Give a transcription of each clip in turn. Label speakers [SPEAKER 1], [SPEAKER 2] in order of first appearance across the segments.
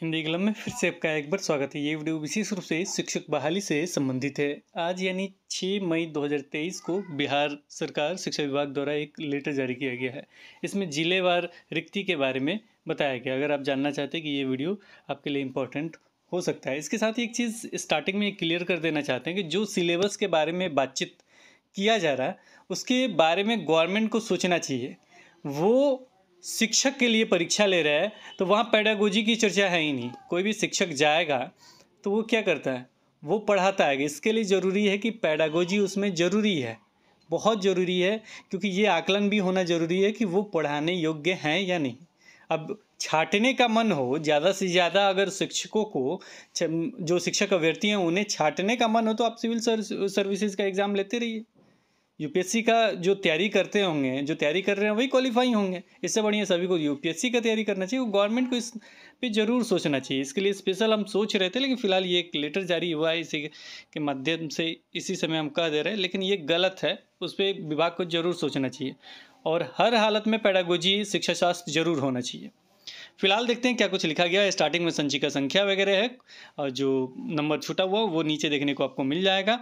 [SPEAKER 1] हिंदी कलम में फिर से आपका एक बार स्वागत है ये वीडियो विशेष रूप से शिक्षक बहाली से संबंधित है आज यानी 6 मई 2023 को बिहार सरकार शिक्षा विभाग द्वारा एक लेटर जारी किया गया है इसमें जिलेवार रिक्ति के बारे में बताया गया अगर आप जानना चाहते हैं कि ये वीडियो आपके लिए इम्पोर्टेंट हो सकता है इसके साथ ही एक चीज़ स्टार्टिंग में क्लियर कर देना चाहते हैं कि जो सिलेबस के बारे में बातचीत किया जा रहा है उसके बारे में गवर्नमेंट को सोचना चाहिए वो शिक्षक के लिए परीक्षा ले रहा है तो वहाँ पैडागोजी की चर्चा है ही नहीं कोई भी शिक्षक जाएगा तो वो क्या करता है वो पढ़ाता है इसके लिए ज़रूरी है कि पैडागोजी उसमें ज़रूरी है बहुत ज़रूरी है क्योंकि ये आकलन भी होना ज़रूरी है कि वो पढ़ाने योग्य हैं या नहीं अब छाटने का मन हो ज़्यादा से ज़्यादा अगर शिक्षकों को जो शिक्षक अभ्यर्थी हैं उन्हें छाटने का मन हो तो आप सिविल सर्विसेज का एग्ज़ाम लेते रहिए यूपीएससी का जो तैयारी करते होंगे जो तैयारी कर रहे हैं वही क्वालिफाई होंगे इससे बढ़िया सभी को यूपीएससी का तैयारी करना चाहिए गवर्नमेंट को इस पे ज़रूर सोचना चाहिए इसके लिए स्पेशल हम सोच रहे थे लेकिन फ़िलहाल ये एक लेटर जारी हुआ है इसी के माध्यम से इसी समय हम कह दे रहे हैं लेकिन ये गलत है उस पर विभाग को ज़रूर सोचना चाहिए और हर हालत में पैडागोजी शिक्षा शास्त्र ज़रूर होना चाहिए फिलहाल देखते हैं क्या कुछ लिखा गया है स्टार्टिंग में संचिका संख्या वगैरह है और जो नंबर छूटा हुआ वो नीचे देखने को आपको मिल जाएगा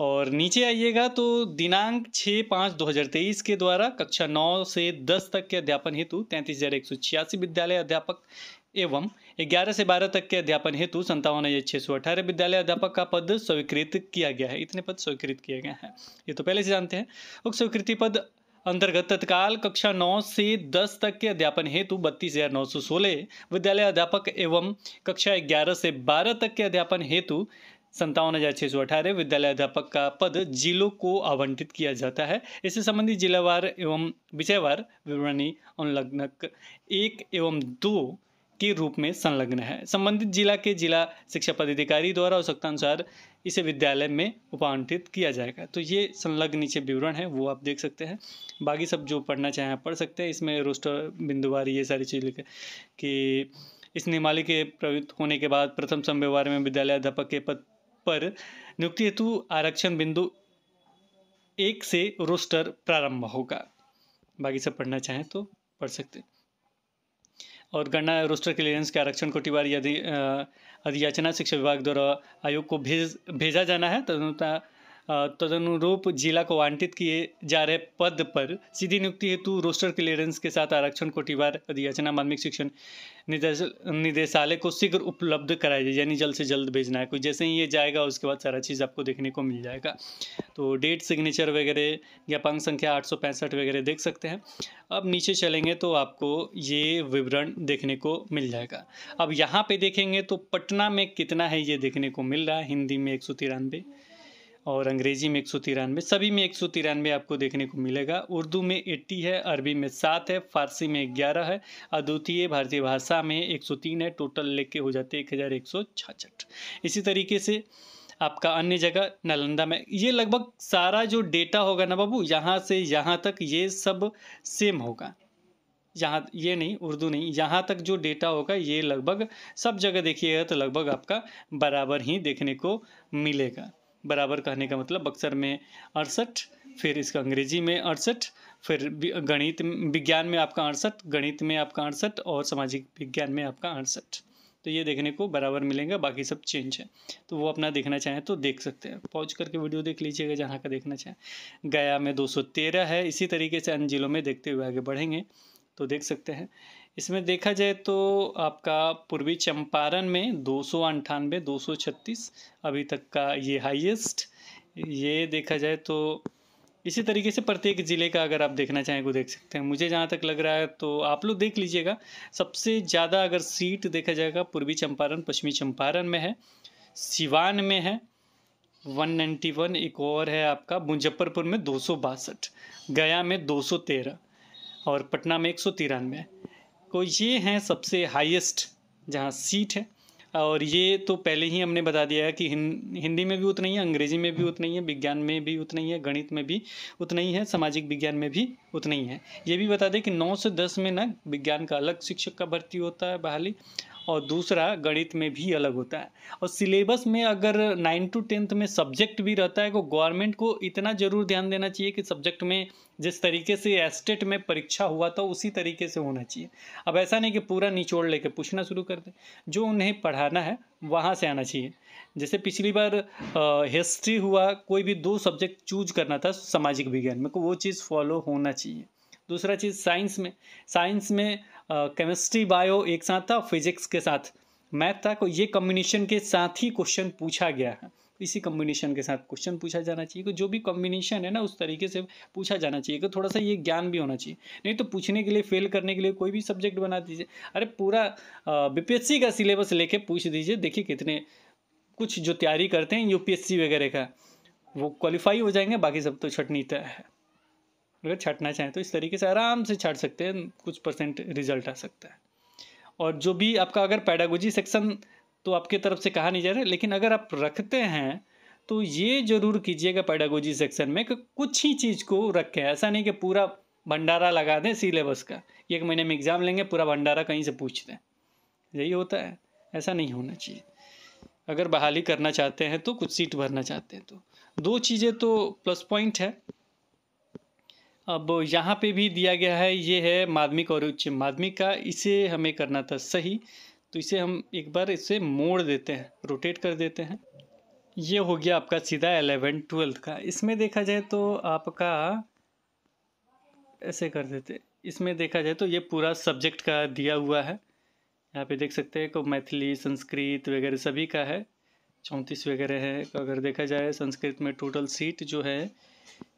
[SPEAKER 1] और नीचे आइएगा तो दिनांक छः पाँच दो हज़ार तेईस के द्वारा कक्षा नौ से दस तक के अध्यापन हेतु तैंतीस हज़ार एक सौ छियासी विद्यालय अध्यापक एवं ग्यारह से बारह तक के अध्यापन हेतु संतावन हज़ार छः सौ अठारह विद्यालय अध्यापक का पद स्वीकृत किया गया है इतने पद स्वीकृत किए गए हैं ये तो पहले से जानते हैं उक्त स्वीकृति पद अंतर्गत तत्काल कक्षा 9 से 10 तक के अध्यापन हेतु बत्तीस हज़ार नौ सौ सोलह विद्यालय अध्यापक एवं कक्षा 11 से 12 तक के अध्यापन हेतु संतावन हज़ार छः सौ अठारह विद्यालय अध्यापक का पद जिलों को आवंटित किया जाता है इससे संबंधित जिलावार एवं विषयवार विवरणी उनलग्नक एक एवं दो के रूप में संलग्न है संबंधित जिला के जिला शिक्षा पदाधिकारी द्वारा आवश्यकतानुसार इसे विद्यालय में उपांटित किया जाएगा तो ये संलग्न नीचे विवरण है वो आप देख सकते हैं बाकी सब जो पढ़ना चाहें आप पढ़ सकते हैं इसमें रोस्टर बिंदुवार ये सारी चीज़ लिखे कि इस निमाली के प्रवृत्त होने के बाद प्रथम संव्यवहार में विद्यालय अध्यापक के पद पर नियुक्ति हेतु आरक्षण बिंदु एक से रोस्टर प्रारंभ होगा बाकी सब पढ़ना चाहें तो पढ़ सकते हैं और गणना रोस्टर क्लियरेंस के आरक्षण को टिवार यदि अधियाचना शिक्षा विभाग द्वारा आयोग को भेज भेजा जाना है तदनुता तो तदनुरूप जिला को आवंटित किए जा रहे पद पर सीधी नियुक्ति हेतु रोस्टर क्लियरेंस के साथ आरक्षण कोटिवार अधियाचना माध्यमिक शिक्षण निदेशालय को शीघ्र उपलब्ध कराया जाए यानी जल्द से जल्द भेजना है कोई जैसे ही ये जाएगा उसके बाद सारा चीज़ आपको देखने को मिल जाएगा तो डेट सिग्नेचर वगैरह ज्ञापांक संख्या आठ वगैरह देख सकते हैं अब नीचे चलेंगे तो आपको ये विवरण देखने को मिल जाएगा अब यहाँ पे देखेंगे तो पटना में कितना है ये देखने को मिल रहा है हिंदी में एक सौ तिरानवे और अंग्रेज़ी में एक सौ तिरानवे सभी में एक सौ तिरानवे आपको देखने को मिलेगा उर्दू में एट्टी है अरबी में सात है फारसी में ग्यारह है अद्वितीय भारतीय भाषा में एक सौ तीन है टोटल लेके हो जाते एक हज़ार एक सौ छाछठ इसी तरीके से आपका अन्य जगह नालंदा में ये लगभग सारा जो डेटा होगा ना बाबू यहाँ से यहाँ तक ये सब सेम होगा यहाँ ये नहीं उर्दू नहीं यहाँ तक जो डेटा होगा ये लगभग सब जगह देखिएगा तो लगभग आपका बराबर ही देखने को मिलेगा बराबर कहने का मतलब बक्सर में अड़सठ फिर इसका अंग्रेजी में अड़सठ फिर गणित विज्ञान में आपका अड़सठ गणित में आपका अड़सठ और सामाजिक विज्ञान में आपका अड़सठ तो ये देखने को बराबर मिलेंगे बाकी सब चेंज है तो वो अपना देखना चाहें तो देख सकते हैं पहुँच करके वीडियो देख लीजिएगा जहाँ का देखना चाहें गया में 213 है इसी तरीके से अन्य ज़िलों में देखते हुए आगे बढ़ेंगे तो देख सकते हैं इसमें देखा जाए तो आपका पूर्वी चंपारण में दो सौ अंठानवे दो सौ छत्तीस अभी तक का ये हाईएस्ट ये देखा जाए तो इसी तरीके से प्रत्येक ज़िले का अगर आप देखना चाहें तो देख सकते हैं मुझे जहाँ तक लग रहा है तो आप लोग देख लीजिएगा सबसे ज़्यादा अगर सीट देखा जाएगा पूर्वी चंपारण पश्चिमी चंपारण में है सिवान में है 191 एक और है आपका मुजफ्फरपुर में दो गया में 213 और पटना में एक सौ तिरानवे तो ये हैं सबसे हाईएस्ट जहाँ सीट है और ये तो पहले ही हमने बता दिया है कि हिंदी में भी उतना ही है अंग्रेजी में भी हम्म। उतना ही है विज्ञान में भी उतना ही है गणित में भी उतना ही है सामाजिक विज्ञान में भी उतना ही है ये भी बता दें कि नौ से दस में ना विज्ञान का अलग शिक्षक का भर्ती होता है बहाली और दूसरा गणित में भी अलग होता है और सिलेबस में अगर नाइन्थ टू टेंथ में सब्जेक्ट भी रहता है तो गवर्नमेंट को इतना ज़रूर ध्यान देना चाहिए कि सब्जेक्ट में जिस तरीके से एस्टेट में परीक्षा हुआ था उसी तरीके से होना चाहिए अब ऐसा नहीं कि पूरा निचोड़ लेके पूछना शुरू कर दें जो उन्हें पढ़ाना है वहाँ से आना चाहिए जैसे पिछली बार हिस्ट्री हुआ कोई भी दो सब्जेक्ट चूज करना था सामाजिक विज्ञान में को तो वो चीज़ फॉलो होना चाहिए दूसरा चीज़ साइंस में साइंस में केमिस्ट्री बायो एक साथ था फिजिक्स के साथ मैथ था को ये कॉम्बिनेशन के साथ ही क्वेश्चन पूछा गया है इसी कम्बिनेशन के साथ क्वेश्चन पूछा जाना चाहिए कि जो भी कॉम्बिनेशन है ना उस तरीके से पूछा जाना चाहिए कि थोड़ा सा ये ज्ञान भी होना चाहिए नहीं तो पूछने के लिए फेल करने के लिए कोई भी सब्जेक्ट बना दीजिए अरे पूरा बीपीएससी का सिलेबस लेके पूछ दीजिए देखिए कितने कुछ जो तैयारी करते हैं यूपीएससी वगैरह का वो क्वालिफाई हो जाएंगे बाकी सब तो छटनी तय है अगर मतलब छटना चाहें तो इस तरीके से आराम से छट सकते हैं कुछ परसेंट रिजल्ट आ सकता है और जो भी आपका अगर पैडागोजी सेक्शन तो आपके तरफ से कहा नहीं जा रहा है लेकिन अगर आप रखते हैं तो ये ज़रूर कीजिएगा पैडागोजी सेक्शन में कि कुछ ही चीज़ को रखें ऐसा नहीं कि पूरा भंडारा लगा दें सिलेबस का एक महीने में एग्ज़ाम लेंगे पूरा भंडारा कहीं से पूछ दें यही होता है ऐसा नहीं होना चाहिए अगर बहाली करना चाहते हैं तो कुछ सीट भरना चाहते हैं तो दो चीज़ें तो प्लस पॉइंट है अब यहाँ पे भी दिया गया है ये है माध्यमिक और उच्च माध्यमिक का इसे हमें करना था सही तो इसे हम एक बार इसे मोड़ देते हैं रोटेट कर देते हैं ये हो गया आपका सीधा एलेवन ट्वेल्थ का इसमें देखा जाए तो आपका ऐसे कर देते इसमें देखा जाए तो ये पूरा सब्जेक्ट का दिया हुआ है यहाँ पे देख सकते हैं को मैथिली संस्कृत वगैरह सभी का है चौंतीस वगैरह है अगर देखा जाए संस्कृत में टोटल सीट जो है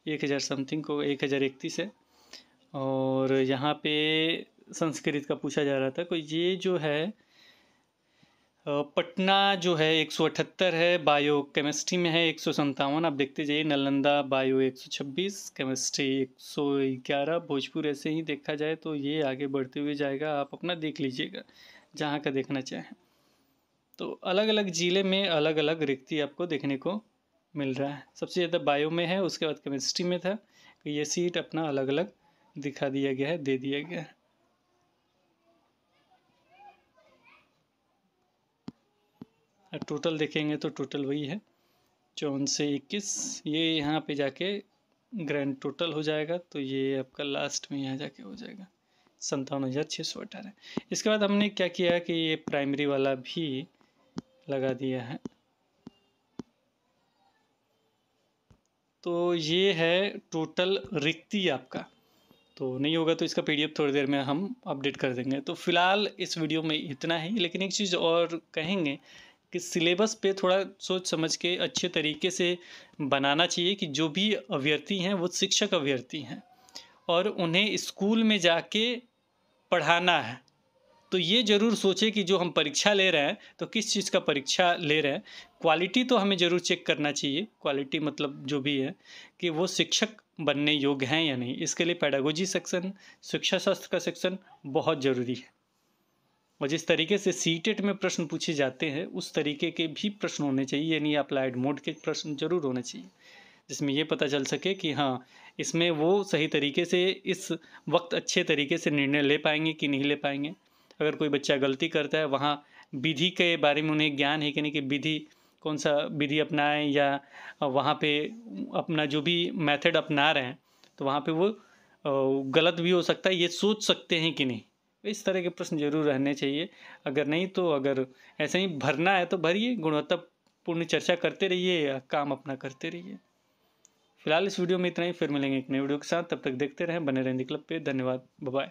[SPEAKER 1] एक हज़ार समथिंग को एक हज़ार इकतीस है और यहाँ पे संस्कृत का पूछा जा रहा था कोई तो ये जो है पटना जो है एक सौ अठहत्तर है बायो केमिस्ट्री में है एक सौ सत्तावन आप देखते जाइए नालंदा बायो एक सौ छब्बीस केमिस्ट्री एक सौ ग्यारह भोजपुर ऐसे ही देखा जाए तो ये आगे बढ़ते हुए जाएगा आप अपना देख लीजिएगा जहाँ का देखना चाहें तो अलग अलग ज़िले में अलग अलग रिक्ति आपको देखने को मिल रहा है सबसे ज़्यादा बायो में है उसके बाद केमिस्ट्री में था ये सीट अपना अलग अलग दिखा दिया गया है दे दिया गया है टोटल देखेंगे तो टोटल वही है चौन से इक्कीस ये यहाँ पे जाके ग्रैंड टोटल हो जाएगा तो ये आपका लास्ट में यहाँ जाके हो जाएगा संतावन हज़ार छः सौ अठारह इसके बाद हमने क्या किया कि ये प्राइमरी वाला भी लगा दिया है तो ये है टोटल रिक्ति आपका तो नहीं होगा तो इसका पीडीएफ थोड़ी देर में हम अपडेट कर देंगे तो फ़िलहाल इस वीडियो में इतना ही लेकिन एक चीज़ और कहेंगे कि सिलेबस पे थोड़ा सोच समझ के अच्छे तरीके से बनाना चाहिए कि जो भी अभ्यर्थी हैं वो शिक्षक अभ्यर्थी हैं और उन्हें स्कूल में जाके पढ़ाना है तो ये ज़रूर सोचें कि जो हम परीक्षा ले रहे हैं तो किस चीज़ का परीक्षा ले रहे हैं क्वालिटी तो हमें ज़रूर चेक करना चाहिए क्वालिटी मतलब जो भी है कि वो शिक्षक बनने योग्य हैं या नहीं इसके लिए पैडागोजी सेक्शन शिक्षा शास्त्र का सेक्शन बहुत ज़रूरी है और जिस तरीके से सी e में प्रश्न पूछे जाते हैं उस तरीके के भी प्रश्न होने चाहिए यानी अप्लाइड मोड के प्रश्न जरूर होने चाहिए जिसमें ये पता चल सके कि हाँ इसमें वो सही तरीके से इस वक्त अच्छे तरीके से निर्णय ले पाएंगे कि नहीं ले पाएंगे अगर कोई बच्चा गलती करता है वहाँ विधि के बारे में उन्हें ज्ञान है कि नहीं कि विधि कौन सा विधि अपनाएं या वहाँ पे अपना जो भी मेथड अपना रहे हैं तो वहाँ पे वो गलत भी हो सकता है ये सोच सकते हैं कि नहीं इस तरह के प्रश्न जरूर रहने चाहिए अगर नहीं तो अगर ऐसे ही भरना है तो भरिए गुणवत्तापूर्ण चर्चा करते रहिए या काम अपना करते रहिए फिलहाल इस वीडियो में इतना ही फिर मिलेंगे एक नए वीडियो के साथ तब तक देखते रहें बने रहें क्लब पे धन्यवाद बाय